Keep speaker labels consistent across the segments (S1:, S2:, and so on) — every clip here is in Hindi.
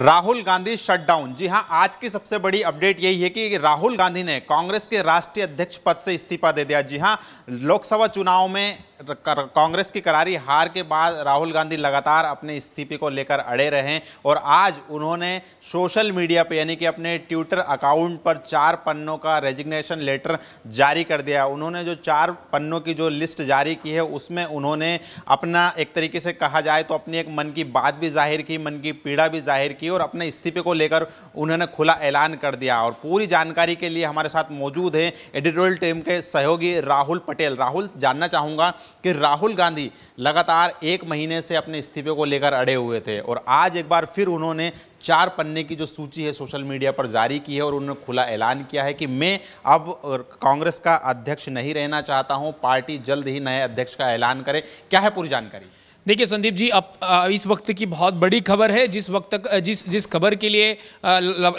S1: राहुल गांधी शटडाउन जी हां आज की सबसे बड़ी अपडेट यही है कि राहुल गांधी ने कांग्रेस के राष्ट्रीय अध्यक्ष पद से इस्तीफा दे दिया जी हां लोकसभा चुनाव में तो कांग्रेस की करारी हार के बाद राहुल गांधी लगातार अपने इस्तीफे को लेकर अड़े रहे और आज उन्होंने सोशल मीडिया पर यानी कि अपने ट्विटर अकाउंट पर चार पन्नों का रेजिग्नेशन लेटर जारी कर दिया उन्होंने जो चार पन्नों की जो लिस्ट जारी की है उसमें उन्होंने अपना एक तरीके से कहा जाए तो अपनी एक मन की बात भी जाहिर की मन की पीड़ा भी जाहिर की और अपने इस्तीफे को लेकर उन्होंने खुला ऐलान कर दिया और पूरी जानकारी के लिए हमारे साथ मौजूद हैं एडिटोरियल टीम के सहयोगी राहुल पटेल राहुल जानना चाहूँगा कि राहुल गांधी लगातार एक महीने से अपने इस्तीफे को लेकर अड़े हुए थे और आज एक बार फिर उन्होंने चार पन्ने की जो सूची है सोशल मीडिया पर जारी की है और उन्होंने खुला ऐलान किया है कि मैं अब कांग्रेस का अध्यक्ष नहीं रहना चाहता हूं पार्टी जल्द ही नए अध्यक्ष का ऐलान करे क्या है पूरी जानकारी
S2: देखिए संदीप जी अब इस वक्त की बहुत बड़ी खबर है जिस वक्त तक जिस जिस खबर के लिए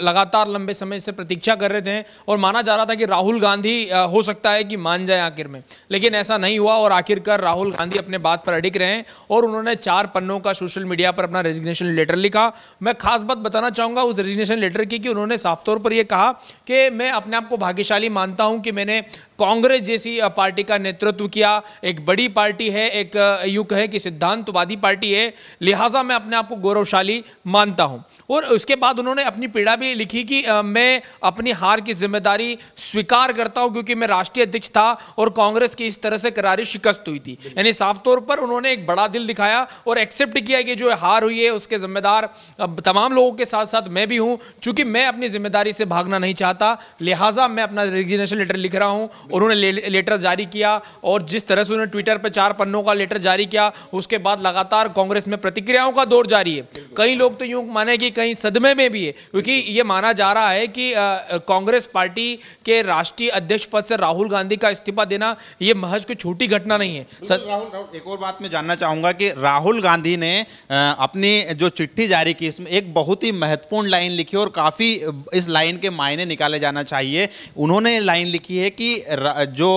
S2: लगातार लंबे समय से प्रतीक्षा कर रहे थे और माना जा रहा था कि राहुल गांधी हो सकता है कि मान जाए आखिर में लेकिन ऐसा नहीं हुआ और आखिरकार राहुल गांधी अपने बात पर अडिक रहे हैं और उन्होंने चार पन्नों का सोशल मीडिया पर अपना रेजिग्नेशन लेटर लिखा मैं खास बात बताना चाहूँगा उस रेजिग्नेशन लेटर की कि उन्होंने साफ तौर पर यह कहा कि मैं अपने आप को भाग्यशाली मानता हूँ कि मैंने कांग्रेस जैसी पार्टी का नेतृत्व किया एक बड़ी पार्टी है एक यू कहे कि सिद्धांतवादी पार्टी है लिहाजा मैं अपने आप को गौरवशाली मानता हूँ और उसके बाद उन्होंने अपनी पीड़ा भी लिखी कि मैं अपनी हार की जिम्मेदारी स्वीकार करता हूँ क्योंकि मैं राष्ट्रीय अध्यक्ष था और कांग्रेस की इस तरह से करारी शिकस्त हुई थी यानी साफ तौर पर उन्होंने एक बड़ा दिल दिखाया और एक्सेप्ट किया कि जो हार हुई है उसके जिम्मेदार तमाम लोगों के साथ साथ मैं भी हूँ चूंकि मैं अपनी जिम्मेदारी से भागना नहीं चाहता लिहाजा मैं अपना रेजिग्नेशन लेटर लिख रहा हूँ उन्होंने ले, लेटर जारी किया और जिस तरह से उन्होंने ट्विटर पर चार पन्नों का लेटर जारी किया उसके बाद लगातार कांग्रेस में प्रतिक्रियाओं का दौर जारी है कई लोग तो यूँ माने कि कहीं सदमे में भी है क्योंकि ये माना जा रहा है कि कांग्रेस पार्टी के राष्ट्रीय अध्यक्ष पद से राहुल गांधी का इस्तीफा देना ये महज कोई छोटी घटना नहीं है
S1: सर राहुल एक और बात मैं जानना चाहूँगा कि राहुल गांधी ने अपनी जो चिट्ठी जारी की इसमें एक बहुत ही महत्वपूर्ण लाइन लिखी और काफ़ी इस लाइन के मायने निकाले जाना चाहिए उन्होंने लाइन लिखी है कि जो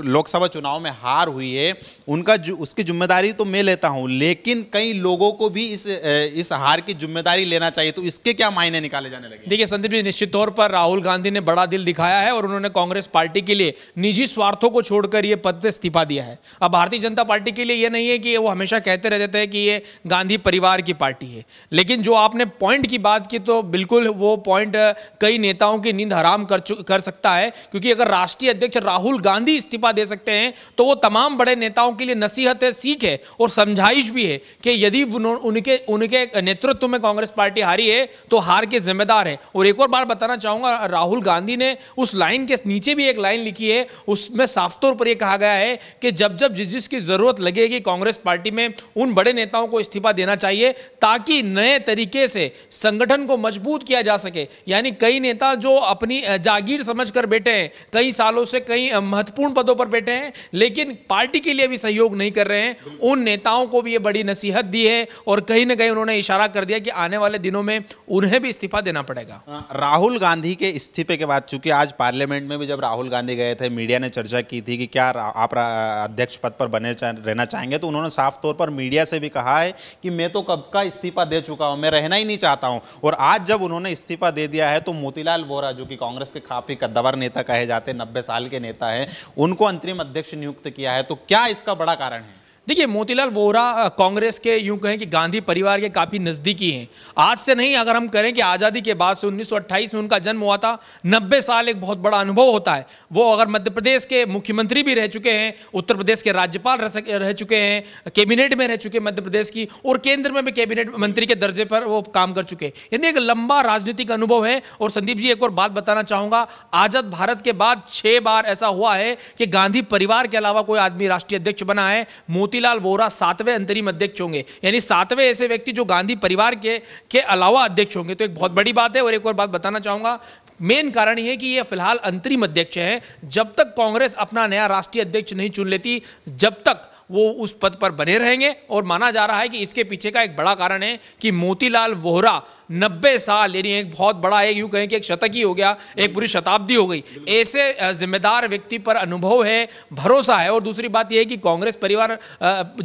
S1: लोकसभा चुनाव में हार हुई है उनका जु, उसकी जिम्मेदारी तो मैं लेता हूं लेकिन कई लोगों को भी इस इस हार की जिम्मेदारी लेना चाहिए तो इसके क्या मायने निकाले जाने लगे देखिए संदीप जी निश्चित तौर पर राहुल गांधी ने बड़ा दिल दिखाया
S2: है और उन्होंने कांग्रेस पार्टी के लिए निजी स्वार्थों को छोड़कर यह पद इस्तीफा दिया है अब भारतीय जनता पार्टी के लिए यह नहीं है कि वो हमेशा कहते रहते हैं कि ये गांधी परिवार की पार्टी है लेकिन जो आपने पॉइंट की बात की तो बिल्कुल वो पॉइंट कई नेताओं की नींद हराम कर कर सकता है क्योंकि अगर राष्ट्रीय अध्यक्ष राहुल गांधी इस्तीफा दे सकते हैं तो वो तमाम बड़े नेताओं के लिए नसीहत है सीख है और समझाइश भी है कि यदि उनके उनके नेतृत्व में कांग्रेस पार्टी हारी है तो हार के जिम्मेदार है और एक और बार बताना चाहूंगा राहुल गांधी ने उस लाइन के नीचे भी एक लाइन लिखी है उसमें साफ तौर पर यह कहा गया है कि जब जब जिस जिसकी ज़रूरत लगेगी कांग्रेस पार्टी में उन बड़े नेताओं को इस्तीफा देना चाहिए ताकि नए तरीके से संगठन को मजबूत किया जा सके यानी कई नेता जो अपनी जागीर समझ बैठे हैं कई सालों से कई महत्वपूर्ण पदों पर बैठे हैं लेकिन पार्टी के लिए भी सहयोग नहीं कर रहे हैं उन नेताओं को भी ये बड़ी नसीहत दी है और कहीं ना कहीं उन्होंने इशारा कर दिया कि आने वाले दिनों में उन्हें भी इस्तीफा देना पड़ेगा
S1: हाँ, राहुल गांधी के इस्तीफे के बाद चूंकि आज पार्लियामेंट में भी जब राहुल गांधी गए थे मीडिया ने चर्चा की थी कि क्या आप अध्यक्ष पद पर बने रहना चाहेंगे तो उन्होंने साफ तौर पर मीडिया से भी कहा है कि मैं तो कब का इस्तीफा दे चुका हूं मैं रहना ही नहीं चाहता हूं और आज जब उन्होंने इस्तीफा दे दिया है तो मोतीलाल वोरा जो कि कांग्रेस के काफ़ी कद्दावर नेता कहे जाते हैं नब्बे साल के नेता हैं उनको अंतरिम अध्यक्ष नियुक्त किया है तो क्या इसका बड़ा कारण है देखिए मोतीलाल वोरा कांग्रेस के यूं कहें कि गांधी परिवार के काफ़ी नज़दीकी हैं
S2: आज से नहीं अगर हम करें कि आज़ादी के बाद से 1928 में उनका जन्म हुआ था 90 साल एक बहुत बड़ा अनुभव होता है वो अगर मध्य प्रदेश के मुख्यमंत्री भी रह चुके हैं उत्तर प्रदेश के राज्यपाल रह चुके हैं कैबिनेट में रह चुके मध्य प्रदेश की और केंद्र में भी कैबिनेट मंत्री के दर्जे पर वो काम कर चुके हैं यानी एक लंबा राजनीतिक अनुभव है और संदीप जी एक और बात बताना चाहूँगा आज़ाद भारत के बाद छः बार ऐसा हुआ है कि गांधी परिवार के अलावा कोई आदमी राष्ट्रीय अध्यक्ष बना है मोती मोतीलाल वोरा सातवें अंतरिम अध्यक्ष होंगे यानी सातवें ऐसे व्यक्ति जो गांधी परिवार के के अलावा अध्यक्ष होंगे तो एक बहुत बड़ी बात है और एक और बात बताना चाहूँगा मेन कारण यह कि ये फिलहाल अंतरिम अध्यक्ष हैं जब तक कांग्रेस अपना नया राष्ट्रीय अध्यक्ष नहीं चुन लेती जब तक वो उस पद पर बने रहेंगे और माना जा रहा है कि इसके पीछे का एक बड़ा कारण है कि मोतीलाल वोहरा 90 साल यानी एक बहुत बड़ा है यूँ कहें कि एक शतक ही हो गया एक पूरी शताब्दी हो गई ऐसे जिम्मेदार व्यक्ति पर अनुभव है भरोसा है और दूसरी बात यह है कि कांग्रेस परिवार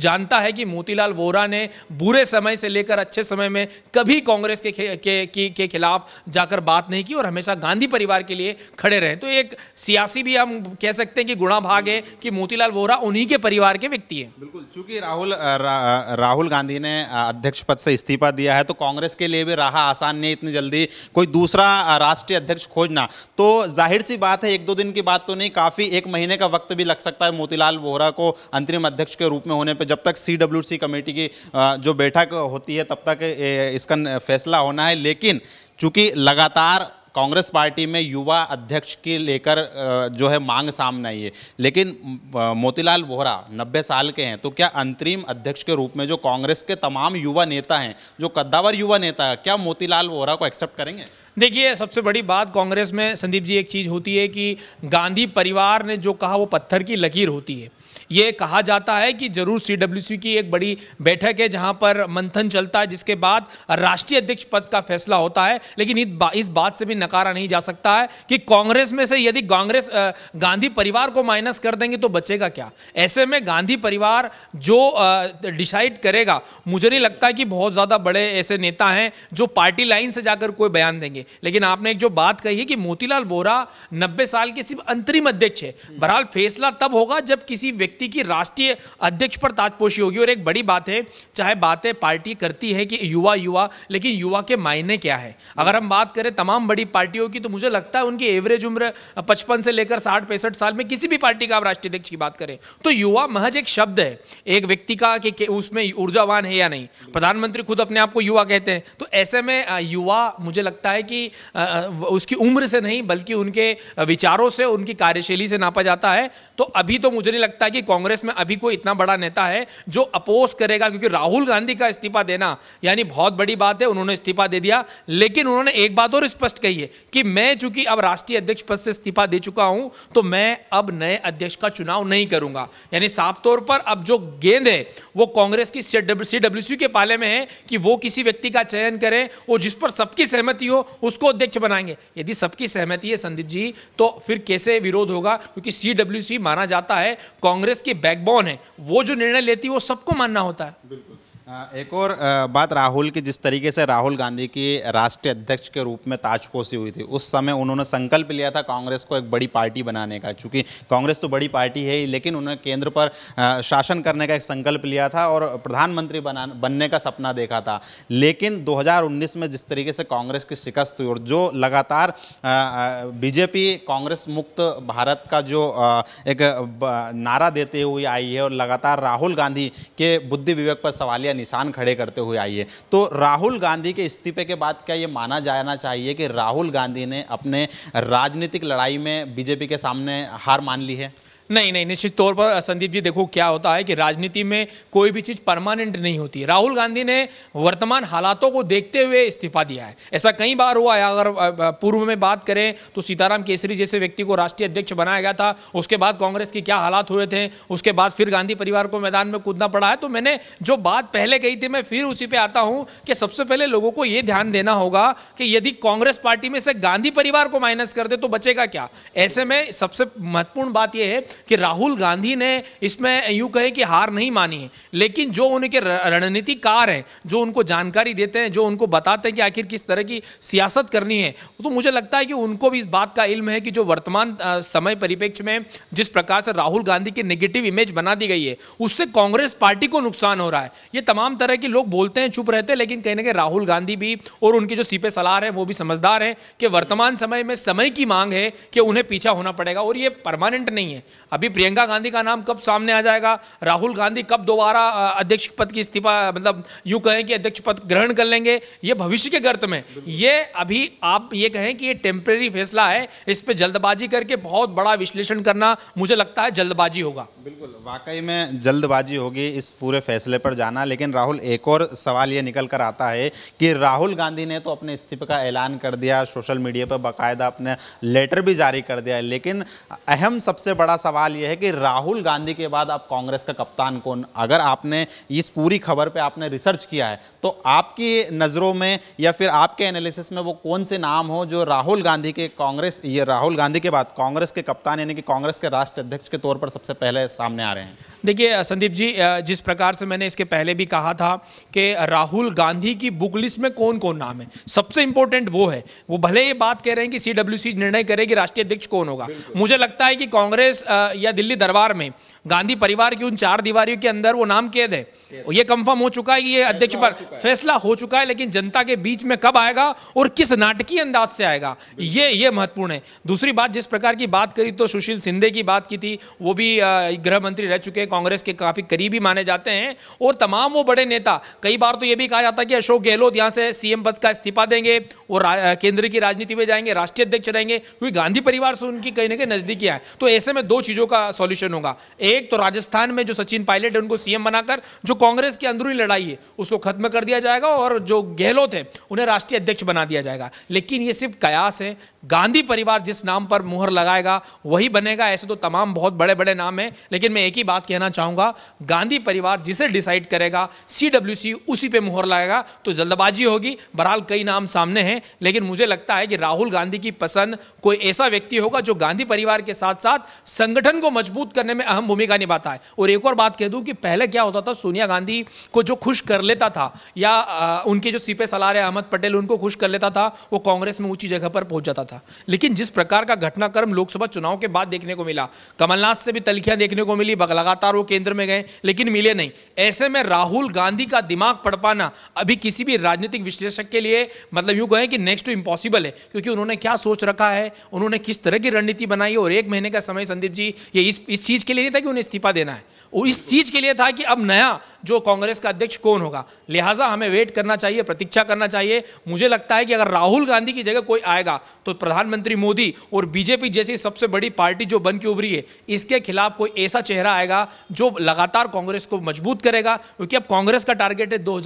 S2: जानता है कि मोतीलाल वोहरा ने बुरे समय से लेकर अच्छे समय में कभी कांग्रेस के के, के, के खिलाफ जाकर बात नहीं की और हमेशा गांधी परिवार के लिए खड़े रहे तो एक सियासी भी हम कह सकते हैं कि गुणा भाग है कि मोतीलाल वोहरा उन्हीं के परिवार के व्यक्ति सकती है बिल्कुल
S1: चूंकि राहुल रा, राहुल गांधी ने अध्यक्ष पद से इस्तीफा दिया है तो कांग्रेस के लिए भी राह आसान नहीं इतनी जल्दी कोई दूसरा राष्ट्रीय अध्यक्ष खोजना तो जाहिर सी बात है एक दो दिन की बात तो नहीं काफ़ी एक महीने का वक्त भी लग सकता है मोतीलाल वोहरा को अंतरिम अध्यक्ष के रूप में होने पर जब तक सी कमेटी की जो बैठक होती है तब तक इसका फैसला होना है लेकिन चूंकि लगातार कांग्रेस पार्टी में युवा अध्यक्ष की लेकर जो है मांग सामने आई है लेकिन मोतीलाल वोहरा नब्बे साल के हैं तो क्या अंतरिम अध्यक्ष के रूप में जो कांग्रेस के तमाम युवा नेता हैं जो कद्दावर युवा नेता है क्या मोतीलाल वोहरा को एक्सेप्ट करेंगे देखिए सबसे बड़ी बात कांग्रेस में संदीप जी एक चीज़ होती
S2: है कि गांधी परिवार ने जो कहा वो पत्थर की लकीर होती है ये कहा जाता है कि जरूर सी की एक बड़ी बैठक है जहां पर मंथन चलता है जिसके बाद राष्ट्रीय अध्यक्ष पद का फैसला होता है लेकिन इस बात से भी नकारा नहीं जा सकता है कि कांग्रेस में से यदि कांग्रेस गांधी परिवार को माइनस कर देंगे तो बचेगा क्या ऐसे में गांधी परिवार जो डिसाइड करेगा मुझे नहीं लगता कि बहुत ज़्यादा बड़े ऐसे नेता हैं जो पार्टी लाइन से जाकर कोई बयान देंगे लेकिन आपने एक जो बात कही है कि मोतीलाल वोरा नब्बे साल के सिर्फ अंतरिम अध्यक्ष है बहरहाल फैसला तब होगा जब किसी व्यक्ति व्यक्ति की राष्ट्रीय अध्यक्ष पर ताजपोशी होगी और एक बड़ी बात है चाहे बातें पार्टी करती है कि युवा युवा लेकिन युवा के मायने क्या है अगर हम बात करें तमाम बड़ी पार्टियों की तो मुझे लगता है उनकी एवरेज उम्र पचपन से लेकर साठ पैंसठ साल में किसी भी पार्टी का आप राष्ट्रीय अध्यक्ष की बात करें तो युवा महज एक शब्द है एक व्यक्ति का कि उसमें ऊर्जावान है या नहीं प्रधानमंत्री खुद अपने आप को युवा कहते हैं तो ऐसे में युवा मुझे लगता है कि उसकी उम्र से नहीं बल्कि उनके विचारों से उनकी कार्यशैली से नापा जाता है तो अभी तो मुझे नहीं लगता कि कांग्रेस में अभी कोई इतना बड़ा नेता है जो अपोज करेगा क्योंकि राहुल गांधी का इस्तीफा देना यानी बहुत बड़ी बात है उन्होंने इस्तीफा दे दिया लेकिन उन्होंने एक बात और स्पष्ट कही है कि मैं चूंकि अब राष्ट्रीय अध्यक्ष पद से इस्तीफा दे चुका हूं तो मैं अब नए अध्यक्ष का चुनाव नहीं करूंगा यानी साफ तौर पर अब जो गेंद है वो कांग्रेस की सीडब्ल्यू के पाले में है कि वो किसी व्यक्ति का चयन करें और जिस पर सबकी सहमति हो उसको अध्यक्ष बनाएंगे यदि सबकी सहमति है संदीप जी तो फिर कैसे विरोध होगा क्योंकि सीडब्ल्यूसी माना जाता है कांग्रेस कांग्रेस की बैकबोन है वो जो निर्णय लेती है वो सबको मानना होता है बिल्कुल
S1: एक और बात राहुल की जिस तरीके से राहुल गांधी की राष्ट्रीय अध्यक्ष के रूप में ताजपोशी हुई थी उस समय उन्होंने संकल्प लिया था कांग्रेस को एक बड़ी पार्टी बनाने का क्योंकि कांग्रेस तो बड़ी पार्टी है ही लेकिन उन्होंने केंद्र पर शासन करने का एक संकल्प लिया था और प्रधानमंत्री बना बनने का सपना देखा था लेकिन दो में जिस तरीके से कांग्रेस की शिकस्त हुई और जो लगातार बीजेपी कांग्रेस मुक्त भारत का जो एक नारा देते हुए आई है और लगातार राहुल गांधी के बुद्धि विवेक पर सवालिया या निशान खड़े करते हुए आई है तो राहुल गांधी के इस्तीफे के बाद क्या ये माना जाना चाहिए कि राहुल गांधी ने अपने राजनीतिक लड़ाई में बीजेपी के सामने हार मान ली है नहीं नहीं निश्चित तौर पर संदीप जी
S2: देखो क्या होता है कि राजनीति में कोई भी चीज़ परमानेंट नहीं होती राहुल गांधी ने वर्तमान हालातों को देखते हुए इस्तीफा दिया है ऐसा कई बार हुआ है अगर पूर्व में बात करें तो सीताराम केसरी जैसे व्यक्ति को राष्ट्रीय अध्यक्ष बनाया गया था उसके बाद कांग्रेस के क्या हालात हुए थे उसके बाद फिर गांधी परिवार को मैदान में कूदना पड़ा है तो मैंने जो बात पहले कही थी मैं फिर उसी पर आता हूँ कि सबसे पहले लोगों को ये ध्यान देना होगा कि यदि कांग्रेस पार्टी में से गांधी परिवार को माइनस कर दे तो बचेगा क्या ऐसे में सबसे महत्वपूर्ण बात यह है कि राहुल गांधी ने इसमें यूँ कहे कि हार नहीं मानी है लेकिन जो उनके रणनीतिकार हैं जो उनको जानकारी देते हैं जो उनको बताते हैं कि आखिर किस तरह की सियासत करनी है तो मुझे लगता है कि उनको भी इस बात का इल्म है कि जो वर्तमान समय परिप्रेक्ष्य में जिस प्रकार से राहुल गांधी की नेगेटिव इमेज बना दी गई है उससे कांग्रेस पार्टी को नुकसान हो रहा है ये तमाम तरह के लोग बोलते हैं चुप रहते हैं लेकिन कहीं ना कहीं राहुल गांधी भी और उनके जो सीपे सलार हैं वो भी समझदार हैं कि वर्तमान समय में समय की मांग है कि उन्हें पीछा होना पड़ेगा और ये परमानेंट नहीं है अभी प्रियंका गांधी का नाम कब सामने आ जाएगा राहुल गांधी कब दोबारा अध्यक्ष पद की इस्तीफा मतलब यूँ कहें कि अध्यक्ष पद ग्रहण कर लेंगे ये भविष्य के गर्त में ये अभी आप ये कहें कि ये टेम्प्रेरी फैसला है इस पर जल्दबाजी करके बहुत बड़ा विश्लेषण करना मुझे लगता है जल्दबाजी होगा
S1: बिल्कुल वाकई में जल्दबाजी होगी इस पूरे फैसले पर जाना लेकिन राहुल एक और सवाल ये निकल कर आता है कि राहुल गांधी ने तो अपने इस्तीफे का ऐलान कर दिया सोशल मीडिया पर बाकायदा अपने लेटर भी जारी कर दिया लेकिन अहम सबसे बड़ा सवाल सवाल यह है कि राहुल गांधी के बाद आप कांग्रेस का कप्तान कौन अगर आपने इस पूरी खबर पे आपने रिसर्च किया है तो आपकी नज़रों में या फिर आपके एनालिसिस में वो कौन से नाम हो जो राहुल गांधी के कांग्रेस ये राहुल गांधी के बाद कांग्रेस के कप्तान यानी कि कांग्रेस के राष्ट्र अध्यक्ष के तौर पर सबसे पहले सामने आ रहे हैं देखिए संदीप जी
S2: जिस प्रकार से मैंने इसके पहले भी कहा था कि राहुल गांधी की बुक लिस्ट में कौन कौन नाम है सबसे इंपॉर्टेंट वो है वो भले ये बात कह रहे हैं कि सी निर्णय करेगी राष्ट्रीय अध्यक्ष कौन होगा मुझे लगता है कि कांग्रेस या दिल्ली दरबार में गांधी परिवार की उन चार दीवारियों के अंदर वो नाम कैद है ये कंफर्म हो चुका है कि ये अध्यक्ष पर फैसला हो चुका है लेकिन जनता के बीच में कब आएगा और किस नाटकीय अंदाज से आएगा ये ये महत्वपूर्ण है दूसरी बात जिस प्रकार की बात करी तो सुशील सिंधे की बात की थी वो भी गृह मंत्री रह चुके हैं कांग्रेस के काफ़ी करीबी माने जाते हैं और तमाम वो बड़े नेता कई बार तो ये भी कहा जाता है कि अशोक गहलोत यहाँ से सीएम पद का इस्तीफा देंगे वो केंद्र की राजनीति में जाएंगे राष्ट्रीय अध्यक्ष रहेंगे क्योंकि गांधी परिवार से उनकी कहीं ना कहीं नजदीकियां है तो ऐसे में दो चीज़ चीज़ों का सॉल्यूशन होगा एक तो राजस्थान में जो सचिन पायलट है उनको सीएम बनाकर जो कांग्रेस की अंदरूनी लड़ाई है उसको खत्म कर दिया जाएगा और जो गहलोत है उन्हें राष्ट्रीय अध्यक्ष बना दिया जाएगा लेकिन ये सिर्फ कयास है गांधी परिवार जिस नाम पर मुहर लगाएगा वही बनेगा ऐसे तो तमाम बहुत बड़े बड़े नाम हैं लेकिन मैं एक ही बात कहना चाहूँगा गांधी परिवार जिसे डिसाइड करेगा सी उसी पर मुहर लगाएगा तो जल्दबाजी होगी बहरहाल कई नाम सामने हैं लेकिन मुझे लगता है कि राहुल गांधी की पसंद कोई ऐसा व्यक्ति होगा जो गांधी परिवार के साथ साथ संगठन संगठन को मजबूत करने में अहम भूमिका निभाता है और एक और बात कह दूं कि पहले क्या होता था सोनिया गांधी को जो खुश कर लेता था या उनके जो सीपे सलार अहमद पटेल उनको खुश कर लेता था वो कांग्रेस में ऊंची जगह पर पहुंच जाता था लेकिन जिस प्रकार का घटनाक्रम लोकसभा चुनाव के बाद देखने को मिला कमलनाथ से भी तलखियां देखने को मिली लगातार वो केंद्र में गए लेकिन मिले नहीं ऐसे में राहुल गांधी का दिमाग पड़ पाना अभी किसी भी राजनीतिक विश्लेषक के लिए मतलब यूं कहें कि नेक्स्ट टू है क्योंकि उन्होंने क्या सोच रखा है उन्होंने किस तरह की रणनीति बनाई और एक महीने का समय संदीप जी ये इस इस चीज़ के लिए नहीं था कि उन्हें इस्तीफा देना है वो इस चीज़ के लिए था कि अब नया जो कांग्रेस का अध्यक्ष कौन होगा लिहाजा हमें वेट करना चाहिए प्रतीक्षा करना चाहिए मुझे लगता है कि अगर राहुल गांधी की जगह कोई आएगा तो प्रधानमंत्री मोदी और बीजेपी जैसी सबसे बड़ी पार्टी जो बन के उभरी है इसके खिलाफ कोई ऐसा चेहरा आएगा जो लगातार कांग्रेस को मजबूत करेगा क्योंकि अब कांग्रेस का टारगेट है दो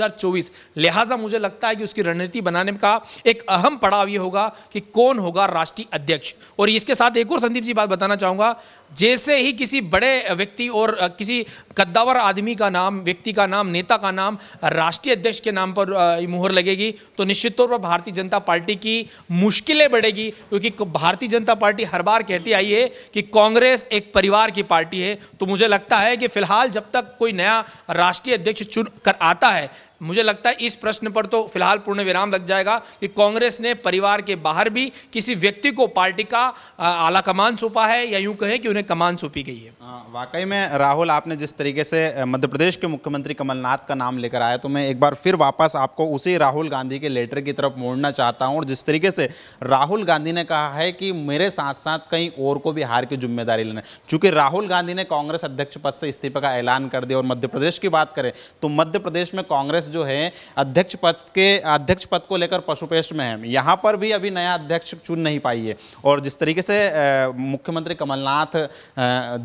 S2: लिहाजा मुझे लगता है कि उसकी रणनीति बनाने का एक अहम पड़ाव यह होगा कि कौन होगा राष्ट्रीय अध्यक्ष और इसके साथ एक और संदीप जी बात बताना चाहूँगा जैसे ही किसी बड़े व्यक्ति और किसी कद्दावर आदमी का नाम व्यक्ति व्यक्ति का नाम नेता का नाम राष्ट्रीय अध्यक्ष के नाम पर मुहर लगेगी तो निश्चित तौर पर भारतीय जनता पार्टी की मुश्किलें बढ़ेगी क्योंकि भारतीय जनता पार्टी हर बार कहती आई है कि कांग्रेस एक परिवार की पार्टी है तो मुझे लगता है कि फिलहाल जब तक कोई नया राष्ट्रीय अध्यक्ष चुन कर आता है मुझे लगता है इस प्रश्न पर तो फिलहाल पूर्ण विराम लग जाएगा कि कांग्रेस ने परिवार के बाहर भी किसी व्यक्ति को पार्टी का आला कमान सौंपा है या यूं कहें कि उन्हें कमान सौंपी गई है
S1: हाँ, वाकई में राहुल आपने जिस तरीके से मध्य प्रदेश के मुख्यमंत्री कमलनाथ का नाम लेकर आया तो मैं एक बार फिर वापस आपको उसी राहुल गांधी के लेटर की तरफ मोड़ना चाहता हूँ और जिस तरीके से राहुल गांधी ने कहा है कि मेरे साथ साथ कहीं और को भी हार की जिम्मेदारी लेना चूंकि राहुल गांधी ने कांग्रेस अध्यक्ष पद से इस्तीफे का ऐलान कर दिया और मध्य प्रदेश की बात करें तो मध्य प्रदेश में कांग्रेस कांग्रेस जो है अध्यक्ष पद के अध्यक्ष पद को लेकर पशुपेश में है यहाँ पर भी अभी नया अध्यक्ष चुन नहीं पाई है और जिस तरीके से मुख्यमंत्री कमलनाथ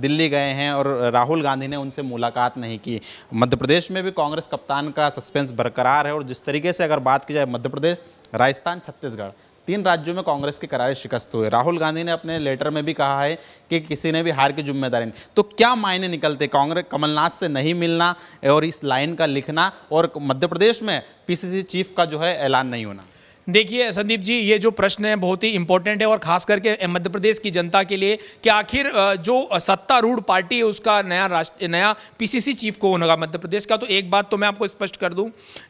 S1: दिल्ली गए हैं और राहुल गांधी ने उनसे मुलाकात नहीं की मध्य प्रदेश में भी कांग्रेस कप्तान का सस्पेंस बरकरार है और जिस तरीके से अगर बात की जाए मध्य प्रदेश राजस्थान छत्तीसगढ़ तीन राज्यों में कांग्रेस के करारे शिकस्त हुए राहुल गांधी ने अपने लेटर में भी कहा है कि किसी ने भी हार की जिम्मेदारी नहीं तो क्या मायने निकलते कांग्रेस कमलनाथ से नहीं मिलना और इस लाइन का लिखना और मध्य प्रदेश में पीसीसी चीफ का जो है ऐलान नहीं होना देखिए
S2: संदीप जी ये जो प्रश्न है बहुत ही इंपॉर्टेंट है
S1: और खास करके मध्य प्रदेश की जनता के लिए
S2: कि आखिर जो सत्तारूढ़ पार्टी है उसका नया राष्ट्र नया पीसीसी चीफ कौन होगा मध्य प्रदेश का तो एक बात तो मैं आपको स्पष्ट कर दूं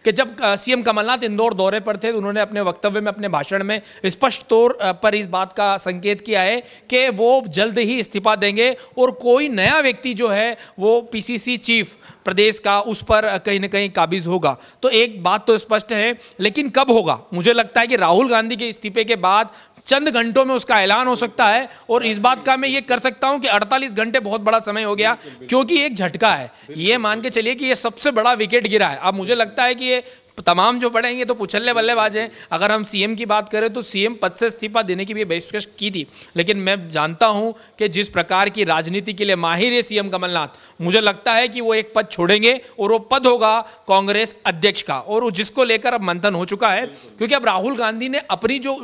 S2: कि जब सीएम कमलनाथ इंदौर दौरे पर थे तो उन्होंने अपने वक्तव्य में अपने भाषण में स्पष्ट तौर पर इस बात का संकेत किया है कि वो जल्द ही इस्तीफा देंगे और कोई नया व्यक्ति जो है वो पी चीफ प्रदेश का उस पर कहीं ना कहीं काबिज होगा तो एक बात तो स्पष्ट है लेकिन कब होगा मुझे लगता है कि राहुल गांधी के इस्तीफे के बाद चंद घंटों में उसका ऐलान हो सकता है और इस बात का मैं ये कर सकता हूं कि 48 घंटे बहुत बड़ा समय हो गया क्योंकि एक झटका है ये मान के चलिए कि ये सबसे बड़ा विकेट गिरा है अब मुझे लगता है कि ये तमाम जो पढ़ेंगे तो पुछल्ले बल्लेबाज हैं अगर हम सीएम की बात करें तो सीएम पद से इस्तीफा देने की भी पेशकश की थी लेकिन मैं जानता हूं कि जिस प्रकार की राजनीति के लिए माहिर है सीएम कमलनाथ मुझे लगता है कि वो एक पद छोड़ेंगे और वो पद होगा कांग्रेस अध्यक्ष का और जिसको लेकर अब मंथन हो चुका है क्योंकि अब राहुल गांधी ने अपनी जो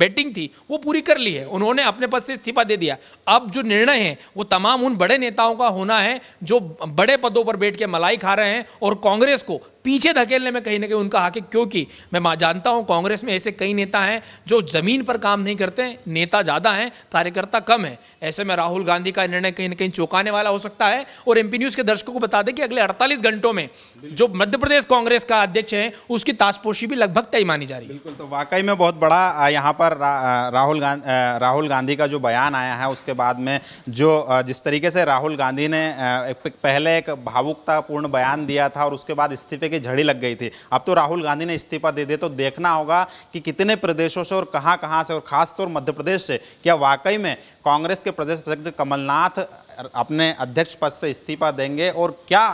S2: बैटिंग थी वो पूरी कर ली है उन्होंने अपने पद से इस्तीफा दे दिया अब जो निर्णय है वो तमाम उन बड़े नेताओं का होना है जो बड़े पदों पर बैठ के मलाई खा रहे हैं और कांग्रेस को पीछे धकेलने में कहीं ना कहीं उनका हक है क्योंकि मैं जानता हूं कांग्रेस में ऐसे कई नेता हैं जो ज़मीन पर काम नहीं करते नेता ज़्यादा हैं कार्यकर्ता कम है ऐसे में राहुल गांधी का निर्णय कहीं ना कहीं चौंकाने वाला हो सकता है और एमपी न्यूज़ के दर्शकों को बता दें कि अगले अड़तालीस घंटों में जो मध्य प्रदेश कांग्रेस का अध्यक्ष है उसकी ताशपोशी भी लगभग तय मानी जा रही है बिल्कुल
S1: तो वाकई में बहुत बड़ा यहाँ पर राहुल गांधी राहुल गांधी का जो बयान आया है उसके बाद में जो जिस तरीके से राहुल गांधी ने पहले एक भावुकतापूर्ण बयान दिया था और उसके बाद इस्तीफे के की झड़ी लग गई थी अब तो राहुल गांधी ने इस्तीफा दे दे तो देखना होगा कि कितने प्रदेशों से और कहाँ कहाँ से और खासतौर मध्य प्रदेश से क्या वाकई में कांग्रेस के प्रदेश अध्यक्ष कमलनाथ अपने अध्यक्ष पद से इस्तीफा देंगे और क्या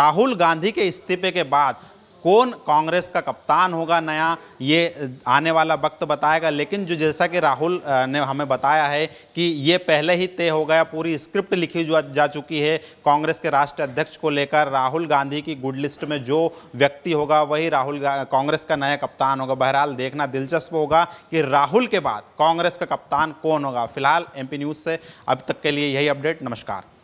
S1: राहुल गांधी के इस्तीफे के बाद कौन कांग्रेस का कप्तान होगा नया ये आने वाला वक्त बताएगा लेकिन जो जैसा कि राहुल ने हमें बताया है कि ये पहले ही तय हो गया पूरी स्क्रिप्ट लिखी जा चुकी है कांग्रेस के राष्ट्रीय अध्यक्ष को लेकर राहुल गांधी की गुड लिस्ट में जो व्यक्ति होगा वही राहुल कांग्रेस का नया कप्तान होगा बहरहाल देखना दिलचस्प होगा कि राहुल के बाद कांग्रेस का कप्तान कौन होगा फिलहाल एम न्यूज़ से अब तक के लिए यही अपडेट नमस्कार